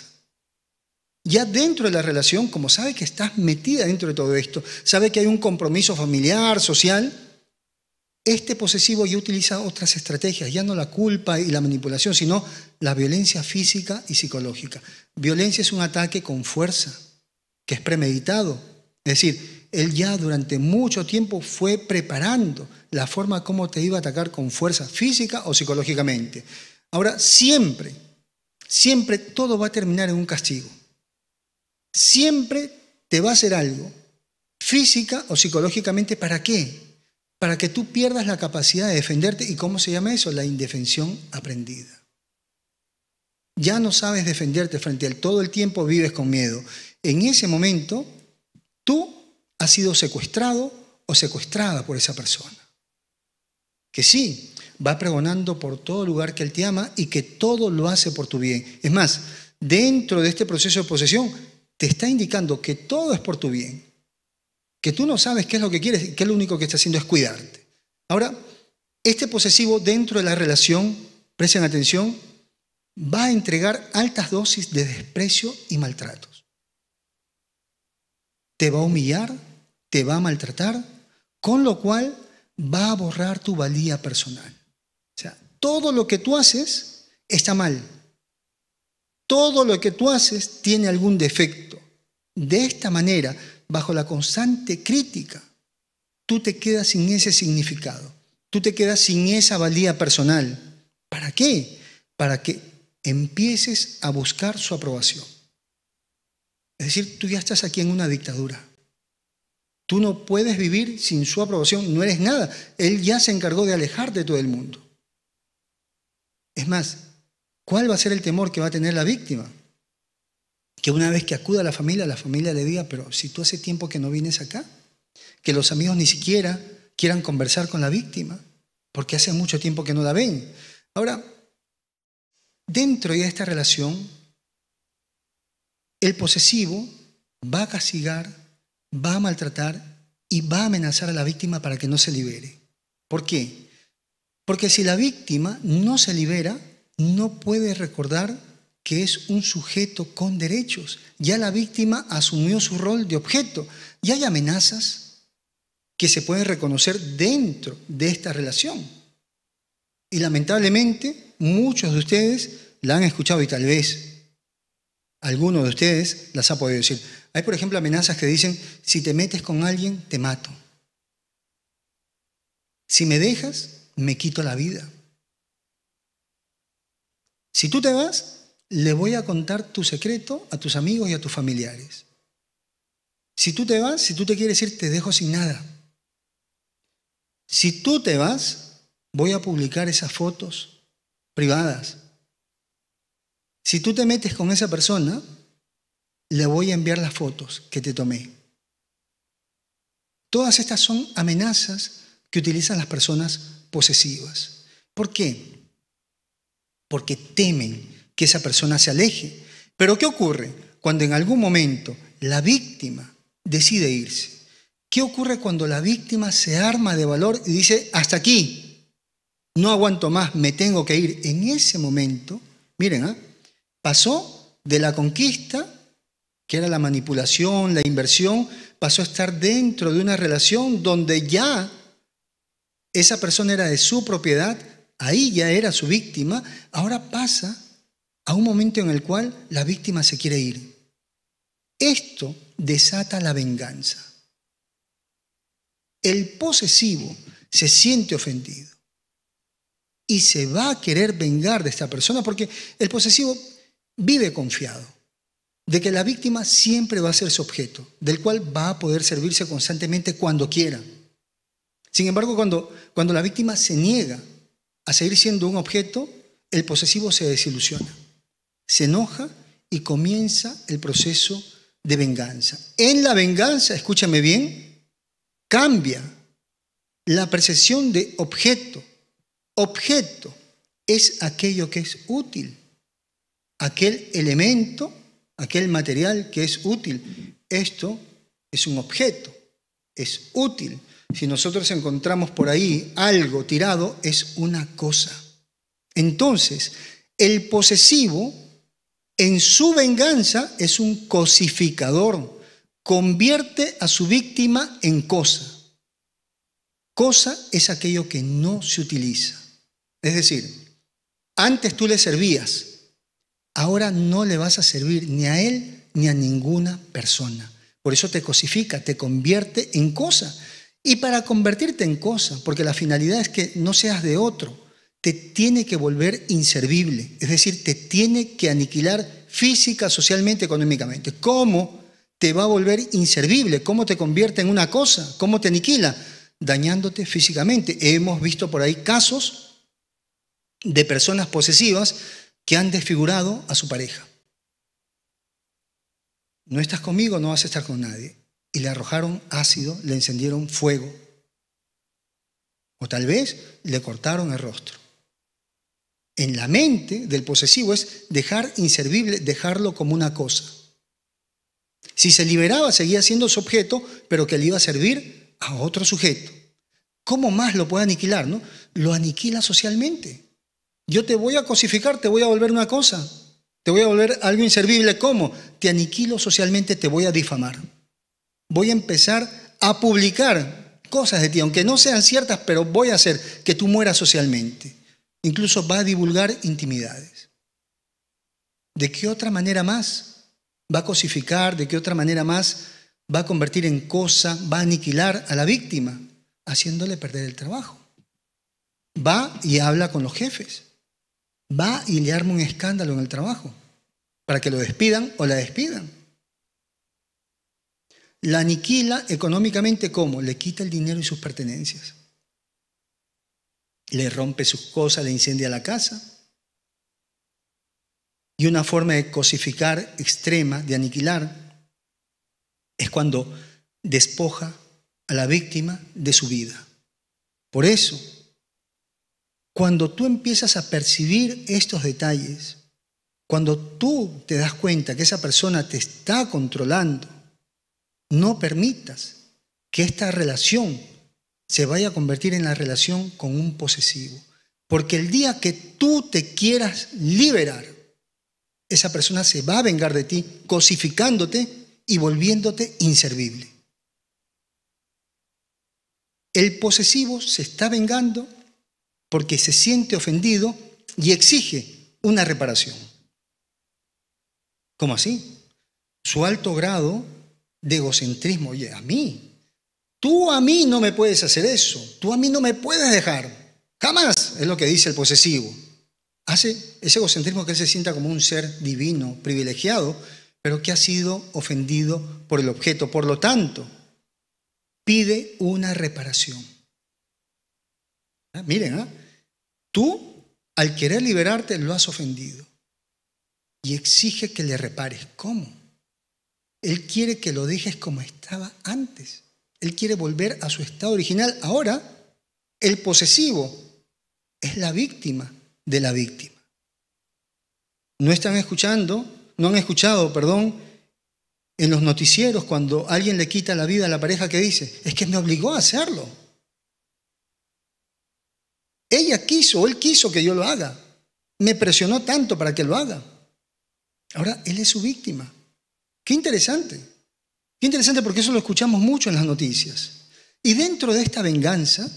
Ya dentro de la relación, como sabe que estás metida dentro de todo esto, sabe que hay un compromiso familiar, social, este posesivo ya utiliza otras estrategias, ya no la culpa y la manipulación, sino la violencia física y psicológica. Violencia es un ataque con fuerza, que es premeditado. Es decir, él ya durante mucho tiempo fue preparando la forma como te iba a atacar con fuerza física o psicológicamente. Ahora, siempre, siempre todo va a terminar en un castigo. Siempre te va a hacer algo, física o psicológicamente, ¿para qué? para que tú pierdas la capacidad de defenderte. ¿Y cómo se llama eso? La indefensión aprendida. Ya no sabes defenderte frente él, todo el tiempo, vives con miedo. En ese momento, tú has sido secuestrado o secuestrada por esa persona. Que sí, va pregonando por todo lugar que Él te ama y que todo lo hace por tu bien. Es más, dentro de este proceso de posesión, te está indicando que todo es por tu bien que tú no sabes qué es lo que quieres, que lo único que está haciendo es cuidarte. Ahora, este posesivo dentro de la relación, presten atención, va a entregar altas dosis de desprecio y maltratos. Te va a humillar, te va a maltratar, con lo cual va a borrar tu valía personal. O sea, todo lo que tú haces está mal. Todo lo que tú haces tiene algún defecto. De esta manera, bajo la constante crítica, tú te quedas sin ese significado, tú te quedas sin esa valía personal. ¿Para qué? Para que empieces a buscar su aprobación. Es decir, tú ya estás aquí en una dictadura. Tú no puedes vivir sin su aprobación, no eres nada. Él ya se encargó de alejarte de todo el mundo. Es más, ¿cuál va a ser el temor que va a tener la víctima? que una vez que acuda a la familia, la familia le diga, pero si tú hace tiempo que no vienes acá, que los amigos ni siquiera quieran conversar con la víctima, porque hace mucho tiempo que no la ven. Ahora, dentro de esta relación, el posesivo va a castigar, va a maltratar y va a amenazar a la víctima para que no se libere. ¿Por qué? Porque si la víctima no se libera, no puede recordar que es un sujeto con derechos. Ya la víctima asumió su rol de objeto y hay amenazas que se pueden reconocer dentro de esta relación. Y lamentablemente muchos de ustedes la han escuchado y tal vez alguno de ustedes las ha podido decir. Hay, por ejemplo, amenazas que dicen, si te metes con alguien, te mato. Si me dejas, me quito la vida. Si tú te vas, le voy a contar tu secreto a tus amigos y a tus familiares. Si tú te vas, si tú te quieres ir, te dejo sin nada. Si tú te vas, voy a publicar esas fotos privadas. Si tú te metes con esa persona, le voy a enviar las fotos que te tomé. Todas estas son amenazas que utilizan las personas posesivas. ¿Por qué? Porque temen que esa persona se aleje. Pero ¿qué ocurre cuando en algún momento la víctima decide irse? ¿Qué ocurre cuando la víctima se arma de valor y dice, hasta aquí, no aguanto más, me tengo que ir? En ese momento, miren, ¿ah? pasó de la conquista, que era la manipulación, la inversión, pasó a estar dentro de una relación donde ya esa persona era de su propiedad, ahí ya era su víctima, ahora pasa a un momento en el cual la víctima se quiere ir. Esto desata la venganza. El posesivo se siente ofendido y se va a querer vengar de esta persona porque el posesivo vive confiado de que la víctima siempre va a ser su objeto, del cual va a poder servirse constantemente cuando quiera. Sin embargo, cuando, cuando la víctima se niega a seguir siendo un objeto, el posesivo se desilusiona se enoja y comienza el proceso de venganza. En la venganza, escúchame bien, cambia la percepción de objeto. Objeto es aquello que es útil, aquel elemento, aquel material que es útil. Esto es un objeto, es útil. Si nosotros encontramos por ahí algo tirado, es una cosa. Entonces, el posesivo en su venganza es un cosificador, convierte a su víctima en cosa. Cosa es aquello que no se utiliza. Es decir, antes tú le servías, ahora no le vas a servir ni a él ni a ninguna persona. Por eso te cosifica, te convierte en cosa. Y para convertirte en cosa, porque la finalidad es que no seas de otro, te tiene que volver inservible, es decir, te tiene que aniquilar física, socialmente, económicamente. ¿Cómo te va a volver inservible? ¿Cómo te convierte en una cosa? ¿Cómo te aniquila? Dañándote físicamente. Hemos visto por ahí casos de personas posesivas que han desfigurado a su pareja. No estás conmigo, no vas a estar con nadie. Y le arrojaron ácido, le encendieron fuego. O tal vez le cortaron el rostro en la mente del posesivo es dejar inservible, dejarlo como una cosa. Si se liberaba, seguía siendo su objeto, pero que le iba a servir a otro sujeto. ¿Cómo más lo puede aniquilar? No? Lo aniquila socialmente. Yo te voy a cosificar, te voy a volver una cosa. Te voy a volver algo inservible. ¿Cómo? Te aniquilo socialmente, te voy a difamar. Voy a empezar a publicar cosas de ti, aunque no sean ciertas, pero voy a hacer que tú mueras socialmente. Incluso va a divulgar intimidades. ¿De qué otra manera más va a cosificar? ¿De qué otra manera más va a convertir en cosa? ¿Va a aniquilar a la víctima? Haciéndole perder el trabajo. Va y habla con los jefes. Va y le arma un escándalo en el trabajo para que lo despidan o la despidan. La aniquila económicamente ¿cómo? le quita el dinero y sus pertenencias le rompe sus cosas, le incendia la casa. Y una forma de cosificar extrema, de aniquilar, es cuando despoja a la víctima de su vida. Por eso, cuando tú empiezas a percibir estos detalles, cuando tú te das cuenta que esa persona te está controlando, no permitas que esta relación se vaya a convertir en la relación con un posesivo. Porque el día que tú te quieras liberar, esa persona se va a vengar de ti, cosificándote y volviéndote inservible. El posesivo se está vengando porque se siente ofendido y exige una reparación. ¿Cómo así? Su alto grado de egocentrismo, oye, a mí, Tú a mí no me puedes hacer eso. Tú a mí no me puedes dejar. Jamás es lo que dice el posesivo. Hace ese egocentrismo que él se sienta como un ser divino, privilegiado, pero que ha sido ofendido por el objeto. Por lo tanto, pide una reparación. Ah, miren, ¿ah? tú al querer liberarte lo has ofendido y exige que le repares. ¿Cómo? Él quiere que lo dejes como estaba antes. Él quiere volver a su estado original. Ahora, el posesivo es la víctima de la víctima. No están escuchando, no han escuchado, perdón, en los noticieros cuando alguien le quita la vida a la pareja que dice, es que me obligó a hacerlo. Ella quiso, él quiso que yo lo haga. Me presionó tanto para que lo haga. Ahora, él es su víctima. Qué interesante. Qué interesante porque eso lo escuchamos mucho en las noticias. Y dentro de esta venganza,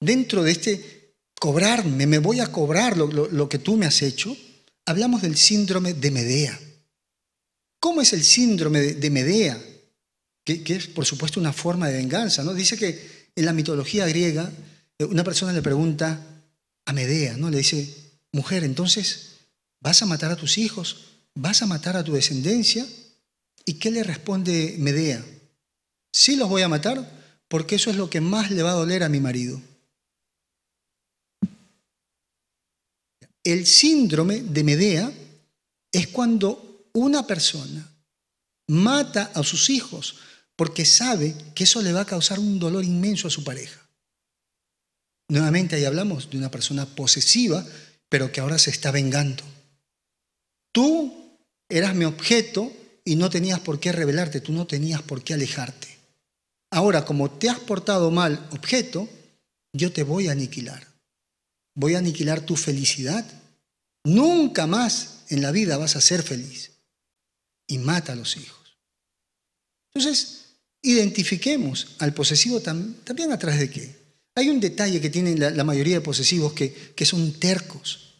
dentro de este cobrarme, me voy a cobrar lo, que tú me has hecho, hablamos del síndrome de Medea. ¿Cómo es el síndrome de, Medea? Que, que, es, por supuesto, una forma de venganza. ¿no? Dice que en la mitología griega, eh, una persona le pregunta a Medea, ¿no? le dice, mujer, entonces, ¿vas a matar a tus hijos? ¿Vas a matar a tu descendencia? ¿Y qué le responde Medea? Sí los voy a matar porque eso es lo que más le va a doler a mi marido. El síndrome de Medea es cuando una persona mata a sus hijos porque sabe que eso le va a causar un dolor inmenso a su pareja. Nuevamente ahí hablamos de una persona posesiva, pero que ahora se está vengando. Tú eras mi objeto, y no tenías por qué rebelarte, tú no tenías por qué alejarte. Ahora, como te has portado mal objeto, yo te voy a aniquilar. Voy a aniquilar tu felicidad. Nunca más en la vida vas a ser feliz. Y mata a los hijos. Entonces, identifiquemos al posesivo también atrás de qué. Hay un detalle que tienen la, mayoría de posesivos que son tercos.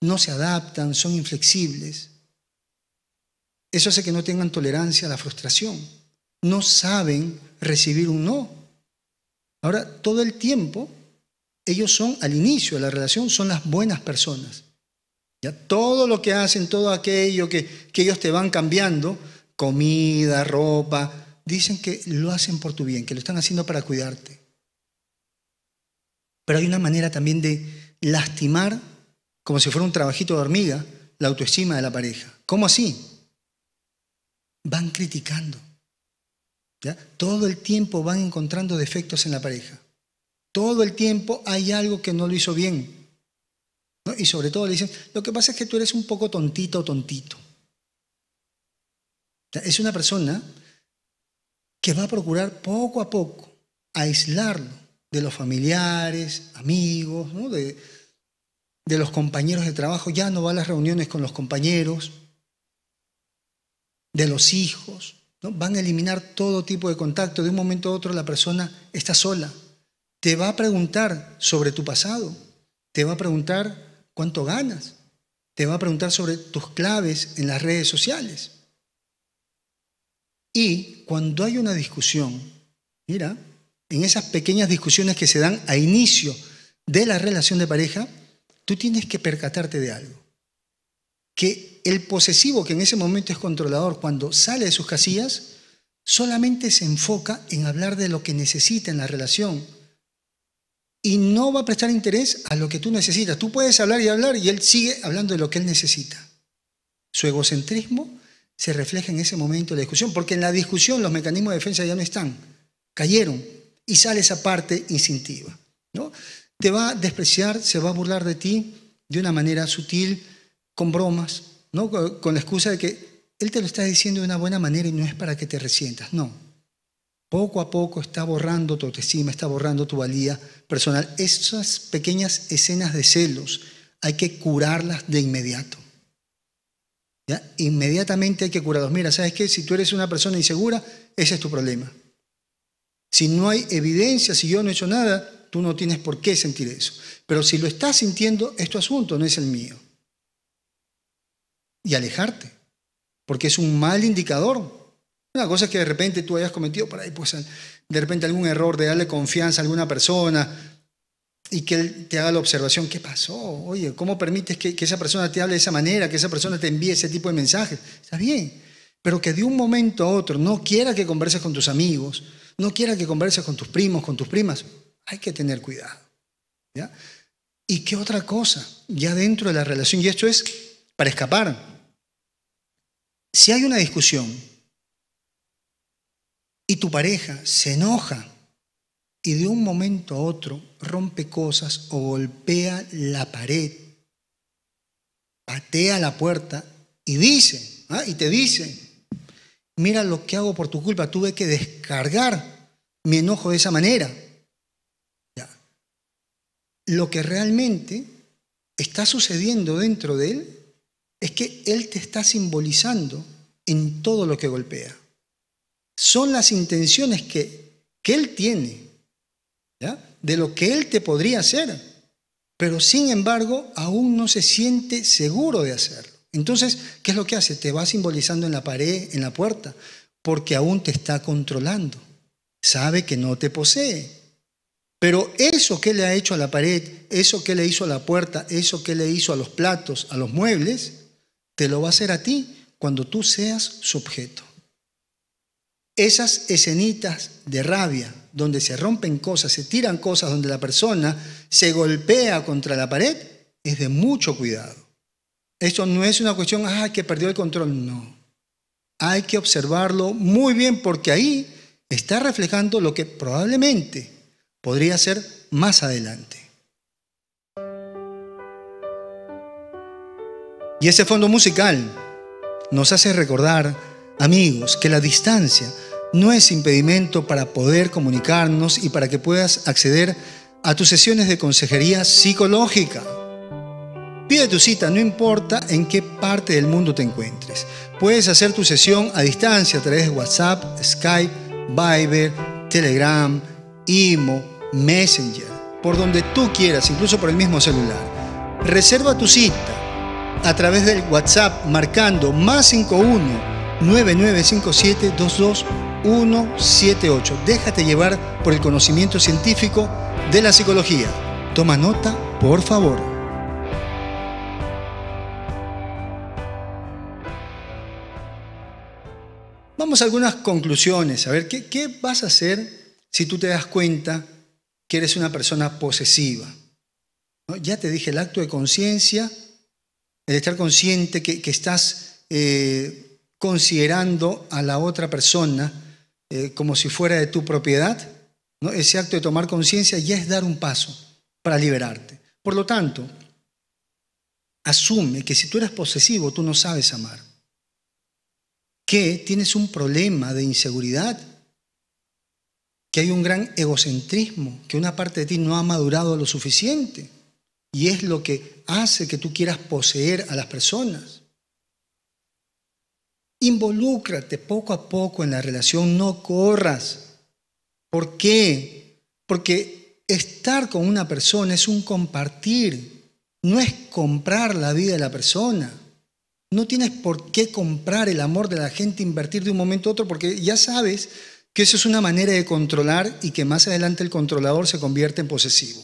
No se adaptan, son inflexibles. Eso hace que no tengan tolerancia a la frustración. No saben recibir un no. Ahora, todo el tiempo, ellos son, al inicio de la relación, son las buenas personas. Ya todo lo que hacen, todo aquello que, que ellos te van cambiando, comida, ropa, dicen que lo hacen por tu bien, que lo están haciendo para cuidarte. Pero hay una manera también de lastimar, como si fuera un trabajito de hormiga, la autoestima de la pareja. ¿Cómo así? van criticando. Todo el tiempo van encontrando defectos en la pareja. Todo el tiempo hay algo que no lo hizo bien. Y sobre todo le dicen, lo que pasa es que tú eres un poco tontito o tontito. Es una persona que va a procurar poco a poco aislarlo de los familiares, amigos, de los compañeros de trabajo. Ya no va a las reuniones con los compañeros de los hijos. Van a eliminar todo tipo de contacto. De un momento a otro la persona está sola. Te va a preguntar sobre tu pasado. Te va a preguntar cuánto ganas. Te va a preguntar sobre tus claves en las redes sociales. Y cuando hay una discusión, mira, en esas pequeñas discusiones que se dan a inicio de la relación de pareja, tú tienes que percatarte de algo. Que el posesivo, que en ese momento es controlador, cuando sale de sus casillas, solamente se enfoca en hablar de lo que necesita en la relación. Y no va a prestar interés a lo que tú necesitas. Tú puedes hablar y hablar y él sigue hablando de lo que él necesita. Su egocentrismo se refleja en ese momento de la discusión, porque en la discusión los mecanismos de defensa ya no están, cayeron y sale esa parte instintiva. ¿no? Te va a despreciar, se va a burlar de ti de una manera sutil, con bromas, con la excusa de que Él te lo está diciendo de una buena manera y no es para que te resientas, no. Poco a poco está borrando tu autoestima, está borrando tu valía personal. Esas pequeñas escenas de celos hay que curarlas de inmediato. ¿Ya? Inmediatamente hay que curarlos. Mira, ¿sabes qué? Si tú eres una persona insegura, ese es tu problema. Si no hay evidencia, si yo no he hecho nada, tú no tienes por qué sentir eso. Pero si lo estás sintiendo, es tu asunto, no es el mío y alejarte, porque es un mal indicador. Una cosa es que de repente tú hayas cometido por ahí, pues de repente algún error de darle confianza a alguna persona y que él te haga la observación, ¿qué pasó? Oye, ¿cómo permites que, esa persona te hable de esa manera, que esa persona te envíe ese tipo de mensajes? Está bien, pero que de un momento a otro no quiera que converses con tus amigos, no quiera que converses con tus primos, con tus primas, hay que tener cuidado. ¿Y qué otra cosa? Ya dentro de la relación, y esto es para escapar. Si hay una discusión y tu pareja se enoja y de un momento a otro rompe cosas o golpea la pared, patea la puerta y dice, ¿ah? y te dice, mira lo que hago por tu culpa, tuve que descargar mi enojo de esa manera. Lo que realmente está sucediendo dentro de él es que Él te está simbolizando en todo lo que golpea. Son las intenciones que, que Él tiene, de lo que Él te podría hacer, pero sin embargo aún no se siente seguro de hacerlo. Entonces, ¿qué es lo que hace? Te va simbolizando en la pared, en la puerta, porque aún te está controlando. Sabe que no te posee. Pero eso que le ha hecho a la pared, eso que le hizo a la puerta, eso que le hizo a los platos, a los muebles, te lo va a hacer a ti cuando tú seas su objeto. Esas escenitas de rabia, donde se rompen cosas, se tiran cosas, donde la persona se golpea contra la pared, es de mucho cuidado. Esto no es una cuestión, ah, que perdió el control, no. Hay que observarlo muy bien porque ahí está reflejando lo que probablemente podría ser más adelante. Y ese fondo musical nos hace recordar, amigos, que la distancia no es impedimento para poder comunicarnos y para que puedas acceder a tus sesiones de consejería psicológica. Pide tu cita, no importa en qué parte del mundo te encuentres. Puedes hacer tu sesión a distancia a través de WhatsApp, Skype, Viber, Telegram, Imo, Messenger, por donde tú quieras, incluso por el mismo celular. Reserva tu cita a través del WhatsApp marcando más 51 9957 22178. Déjate llevar por el conocimiento científico de la psicología. Toma nota, por favor. Vamos a algunas conclusiones. A ver, ¿qué, vas a hacer si tú te das cuenta que eres una persona posesiva? Ya te dije, el acto de conciencia el estar consciente que, estás eh, considerando a la otra persona eh, como si fuera de tu propiedad, ¿no? ese acto de tomar conciencia ya es dar un paso para liberarte. Por lo tanto, asume que si tú eres posesivo, tú no sabes amar, que tienes un problema de inseguridad, que hay un gran egocentrismo, que una parte de ti no ha madurado lo suficiente y es lo que hace que tú quieras poseer a las personas. Involúcrate poco a poco en la relación, no corras. ¿Por qué? Porque estar con una persona es un compartir, no es comprar la vida de la persona. No tienes por qué comprar el amor de la gente, invertir de un momento a otro, porque ya sabes que eso es una manera de controlar y que más adelante el controlador se convierte en posesivo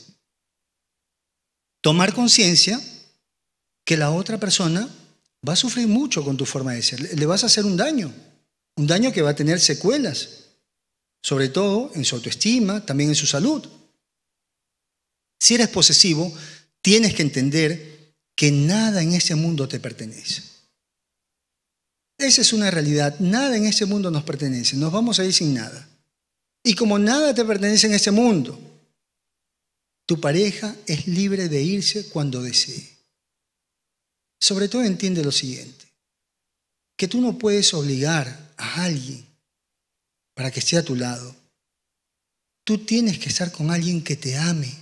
tomar conciencia que la otra persona va a sufrir mucho con tu forma de ser. Le vas a hacer un daño, un daño que va a tener secuelas, sobre todo en su autoestima, también en su salud. Si eres posesivo, tienes que entender que nada en este mundo te pertenece. Esa es una realidad, nada en este mundo nos pertenece, nos vamos a ir sin nada. Y como nada te pertenece en este mundo, tu pareja es libre de irse cuando desee. Sobre todo entiende lo siguiente, que tú no puedes obligar a alguien para que esté a tu lado. Tú tienes que estar con alguien que te ame,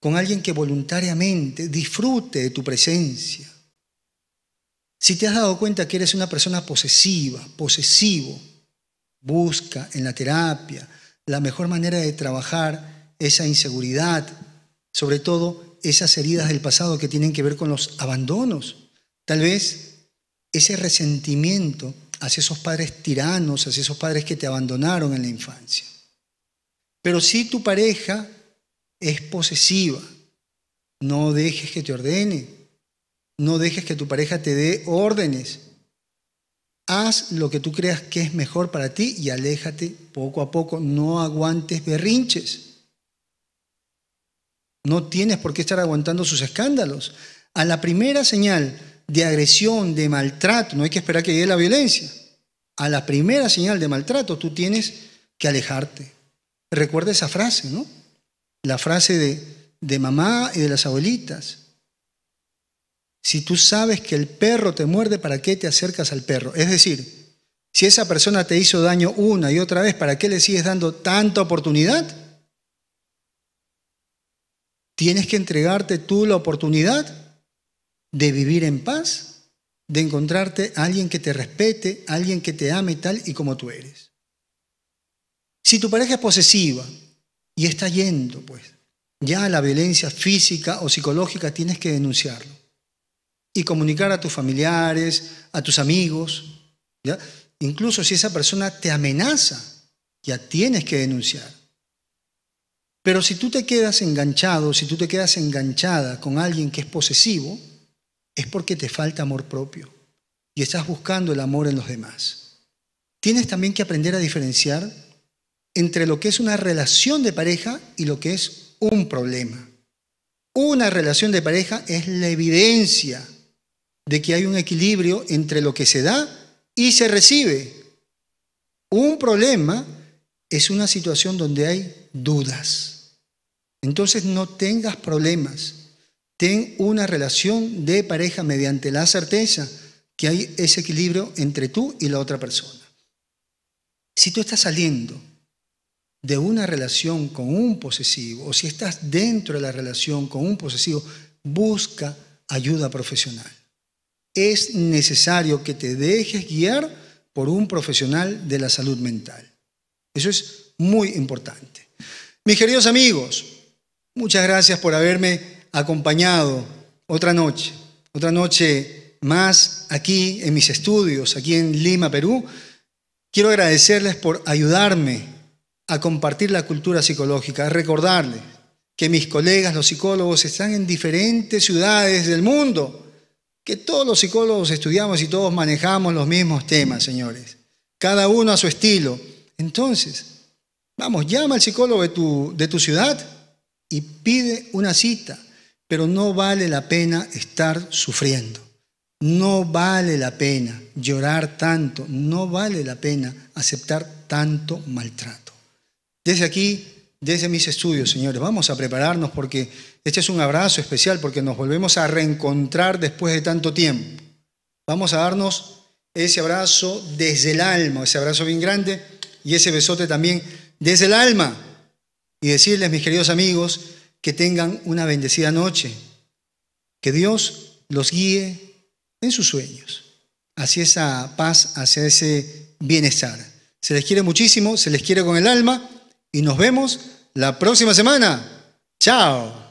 con alguien que voluntariamente disfrute de tu presencia. Si te has dado cuenta que eres una persona posesiva, posesivo, busca en la terapia la mejor manera de trabajar esa inseguridad, sobre todo esas heridas del pasado que tienen que ver con los abandonos. Tal vez ese resentimiento hacia esos padres tiranos, hacia esos padres que te abandonaron en la infancia. Pero si tu pareja es posesiva, no dejes que te ordene, no dejes que tu pareja te dé órdenes. Haz lo que tú creas que es mejor para ti y aléjate poco a poco, no aguantes berrinches. No tienes por qué estar aguantando sus escándalos. A la primera señal de agresión, de maltrato, no hay que esperar que llegue la violencia. A la primera señal de maltrato tú tienes que alejarte. Recuerda esa frase, ¿no? La frase de, de mamá y de las abuelitas. Si tú sabes que el perro te muerde, ¿para qué te acercas al perro? Es decir, si esa persona te hizo daño una y otra vez, ¿para qué le sigues dando tanta oportunidad? tienes que entregarte tú la oportunidad de vivir en paz, de encontrarte a alguien que te respete, a alguien que te ame tal y como tú eres. Si tu pareja es posesiva y está yendo, pues, ya la violencia física o psicológica, tienes que denunciarlo y comunicar a tus familiares, a tus amigos, ¿ya? Incluso si esa persona te amenaza, ya tienes que denunciar. Pero si tú te quedas enganchado, si tú te quedas enganchada con alguien que es posesivo, es porque te falta amor propio y estás buscando el amor en los demás. Tienes también que aprender a diferenciar entre lo que es una relación de pareja y lo que es un problema. Una relación de pareja es la evidencia de que hay un equilibrio entre lo que se da y se recibe. Un problema es una situación donde hay dudas. Entonces no tengas problemas. Ten una relación de pareja mediante la certeza que hay ese equilibrio entre tú y la otra persona. Si tú estás saliendo de una relación con un posesivo o si estás dentro de la relación con un posesivo, busca ayuda profesional. Es necesario que te dejes guiar por un profesional de la salud mental. Eso es muy importante. Mis queridos amigos, muchas gracias por haberme acompañado otra noche, otra noche más aquí en mis estudios, aquí en Lima, Perú. Quiero agradecerles por ayudarme a compartir la cultura psicológica, recordarles que mis colegas, los psicólogos, están en diferentes ciudades del mundo, que todos los psicólogos estudiamos y todos manejamos los mismos temas, señores, cada uno a su estilo entonces, vamos, llama al psicólogo de tu, ciudad y pide una cita, pero no vale la pena estar sufriendo. No vale la pena llorar tanto, no vale la pena aceptar tanto maltrato. Desde aquí, desde mis estudios, señores, vamos a prepararnos porque este es un abrazo especial, porque nos volvemos a reencontrar después de tanto tiempo. Vamos a darnos ese abrazo desde el alma, ese abrazo bien grande y ese besote también desde el alma. Y decirles, mis queridos amigos, que tengan una bendecida noche. Que Dios los guíe en sus sueños, hacia esa paz, hacia ese bienestar. Se les quiere muchísimo, se les quiere con el alma y nos vemos la próxima semana. Chao.